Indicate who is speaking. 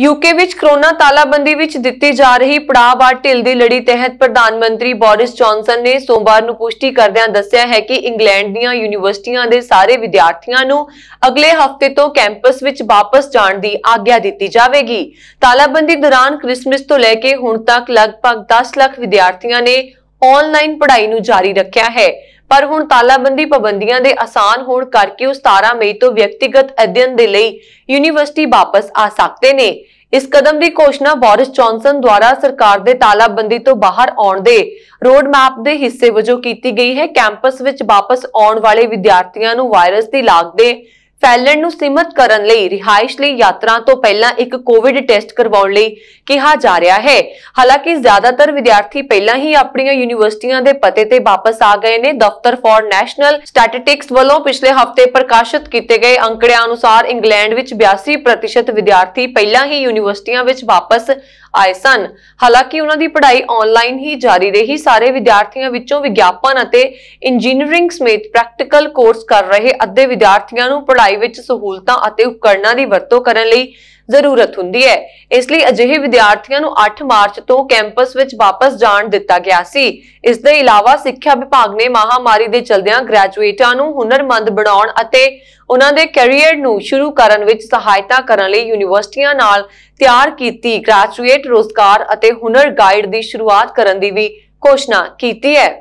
Speaker 1: UK ਵਿੱਚ corona ਤਾਲਾਬੰਦੀ ਵਿੱਚ ਦਿੱਤੀ ਜਾ ਰਹੀ ਪੜਾਵਾਰ ਢਿੱਲ ਦੀ ਲੜੀ ਤਹਿਤ ਪ੍ਰਧਾਨ ਮੰਤਰੀ ਬੋਰਿਸ ਜੌਨਸਨ ਨੇ ਸੋਮਵਾਰ ਨੂੰ ਪੁਸ਼ਟੀ ਕਰਦਿਆਂ ਦੱਸਿਆ ਹੈ ਕਿ ਇੰਗਲੈਂਡ ਦੀਆਂ ਯੂਨੀਵਰਸਿਟੀਆਂ ਦੇ ਸਾਰੇ ਵਿਦਿਆਰਥੀਆਂ ਨੂੰ ਅਗਲੇ ਹਫ਼ਤੇ ਤੋਂ ਕੈਂਪਸ ਵਿੱਚ ਵਾਪਸ ਜਾਣ ਦੀ ਆਗਿਆ ਦਿੱਤੀ ਜਾਵੇਗੀ ਤਾਲਾਬੰਦੀ ਦੌਰਾਨ ਕ੍ਰਿਸਮਸ ਤੋਂ ਲੈ ਕੇ ਹੁਣ ਤੱਕ ਲਗਭਗ 10 ਲੱਖ ਵਿਦਿਆਰਥੀਆਂ ਨੇ ਆਨਲਾਈਨ ਪੜ੍ਹਾਈ ਨੂੰ ਜਾਰੀ ਰੱਖਿਆ ਹੈ ਪਰ ਹੁਣ ਤਾਲਾਬੰਦੀ ਪਾਬੰਦੀਆਂ ਦੇ ਆਸਾਨ ਹੋਣ ਕਰਕੇ ਉਸ 17 ਮਈ ਤੋਂ ਵਿਅਕਤੀਗਤ ਅਧਿਐਨ ਦੇ ਲਈ ਯੂਨੀਵਰਸਿਟੀ ਵਾਪਸ ਆ ਸਕਦੇ ਨੇ ਇਸ ਕਦਮ ਦੀ ਘੋਸ਼ਣਾ ਬੋਰਿਸ ਜੌਨਸਨ ਦੁਆਰਾ ਸਰਕਾਰ ਦੇ ਤਾਲਾਬੰਦੀ ਤੋਂ ਬਾਹਰ ਆਉਣ ਦੇ ਰੋਡ ਮੈਪ ਦੇ ਹਿੱਸੇ ਵਜੋਂ ਕੀਤੀ ਗਈ ਹੈ ਕੈਂਪਸ ਵਿੱਚ ਵਾਪਸ ਆਉਣ ਵਾਲੇ ਵਿਦਿਆਰਥੀਆਂ ਨੂੰ ਵਾਇਰਸ ਦੀ ਲਾਗ ਦੇ ਫੈਲਣ ਨੂੰ ਸੀਮਤ ਕਰਨ ਲਈ ਰਿਹਾਇਸ਼ ਲਈ ਯਾਤਰਾ ਤੋਂ ਪਹਿਲਾਂ ਇੱਕ ਕੋਵਿਡ ਟੈਸਟ ਕਰਵਾਉਣ ਲਈ ਕਿਹਾ ਜਾ ਰਿਹਾ ਹੈ ਹਾਲਾਂਕਿ ਜ਼ਿਆਦਾਤਰ ਵਿਦਿਆਰਥੀ ਪਹਿਲਾਂ ਹੀ ਆਪਣੀਆਂ ਯੂਨੀਵਰਸਿਟੀਆਂ ਦੇ ਪਤੇ ਤੇ ਵਾਪਸ ਆ ਗਏ ਨੇ ਦਫ਼ਤਰ ਫਾਰ ਨੈਸ਼ਨਲ ਸਟੈਟਿਸਟਿਕਸ ਵੱਲੋਂ ਪਿਛਲੇ ਹਫ਼ਤੇ ਪ੍ਰਕਾਸ਼ਿਤ ਕੀਤੇ ਗਏ ਅੰਕੜਿਆਂ ਅਨੁਸਾਰ ਇੰਗਲੈਂਡ ਵਿੱਚ 82% ਵਿਦਿਆਰਥੀ ਪਹਿਲਾਂ ਹੀ ਯੂਨੀਵਰਸਿਟੀਆਂ ਵਿੱਚ ਵਾਪਸ ਆਏ ਸਨ ਹਾਲਾਂਕਿ ਉਹਨਾਂ ਦੀ ਪੜ੍ਹਾਈ ਆਨਲਾਈਨ ਹੀ ਜਾਰੀ ਰਹੀ ਸਾਰੇ ਵਿਦਿਆਰਥੀਆਂ ਵਿੱਚੋਂ ਵਿਗਿਆਪਨ ਅਤੇ ਇੰਜੀਨੀਅਰਿੰਗ ਸਮੇਤ ਪ੍ਰੈਕਟੀਕਲ ਕੋਰਸ ਕਰ ਰਹੇ ਅੱਧੇ ਵਿਦਿਆਰਥੀਆਂ ਨੂੰ ਪੜ੍ਹਾਈ ਪੜ੍ਹਾਈ ਵਿੱਚ ਸਹੂਲਤਾਂ ਅਤੇ ਉਪਕਰਣਾਂ ਦੀ ਵਰਤੋਂ ਕਰਨ ਲਈ ਜ਼ਰੂਰਤ ਹੁੰਦੀ ਹੈ ਇਸ ਲਈ ਅਜਿਹੇ ਵਿਦਿਆਰਥੀਆਂ ਨੂੰ 8 ਮਾਰਚ ਤੋਂ ਕੈਂਪਸ ਵਿੱਚ ਵਾਪਸ ਜਾਣ ਦਿੱਤਾ ਗਿਆ ਸੀ ਇਸ ਦੇ ਇਲਾਵਾ ਸਿੱਖਿਆ ਵਿਭਾਗ ਨੇ ਮਹਾਮਾਰੀ ਦੇ ਚਲਦਿਆਂ ਗ੍ਰੈਜੂਏਟਾਂ ਨੂੰ ਹੁਨਰਮੰਦ ਬਣਾਉਣ ਅਤੇ ਉਹਨਾਂ ਦੇ ਕੈਰੀਅਰ ਨੂੰ ਸ਼ੁਰੂ ਕਰਨ ਵਿੱਚ ਸਹਾਇਤਾ ਕਰਨ ਲਈ ਯੂਨੀਵਰਸਿਟੀਆਂ ਨਾਲ ਤਿਆਰ ਕੀਤੀ ਗ੍ਰੈਜੂਏਟ ਰੋਜ਼ਗਾਰ ਅਤੇ ਹੁਨਰ ਗਾਈਡ ਦੀ ਸ਼ੁਰੂਆਤ ਕਰਨ ਦੀ ਵੀ ਘੋਸ਼ਣਾ ਕੀਤੀ ਹੈ